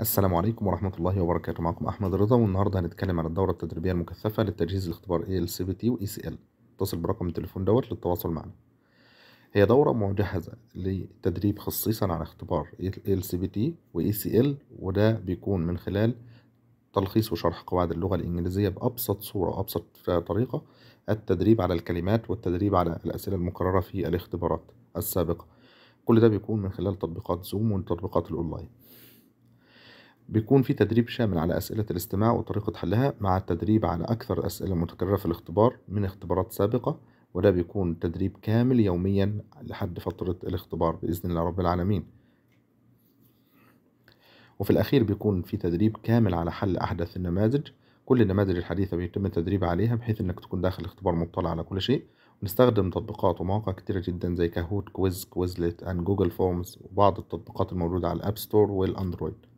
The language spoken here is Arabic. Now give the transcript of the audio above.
السلام عليكم ورحمة الله وبركاته معكم أحمد رضا والنهاردة هنتكلم عن الدورة التدريبية المكثفة للتجهيز لاختبار ALCBT و ECL اتصل برقم التليفون دوت للتواصل معنا هي دورة مجهزة لتدريب خصيصا على اختبار ALCBT و ECL وده بيكون من خلال تلخيص وشرح قواعد اللغة الإنجليزية بأبسط صورة وأبسط طريقة التدريب على الكلمات والتدريب على الأسئلة المكررة في الاختبارات السابقة كل ده بيكون من خلال تطبيقات زوم وتطبيقات الأونلاين بيكون في تدريب شامل على أسئلة الاستماع وطريقة حلها مع التدريب على أكثر الأسئلة المتكررة في الاختبار من اختبارات سابقة وده بيكون تدريب كامل يوميا لحد فترة الاختبار بإذن الله رب العالمين وفي الأخير بيكون في تدريب كامل على حل أحدث النماذج كل النماذج الحديثة بيتم التدريب عليها بحيث إنك تكون داخل الاختبار مطلع على كل شيء نستخدم تطبيقات ومواقع كتيرة جدا زي كاهوت كويز كويزلت أند جوجل فورمز وبعض التطبيقات الموجودة على الأب ستور والأندرويد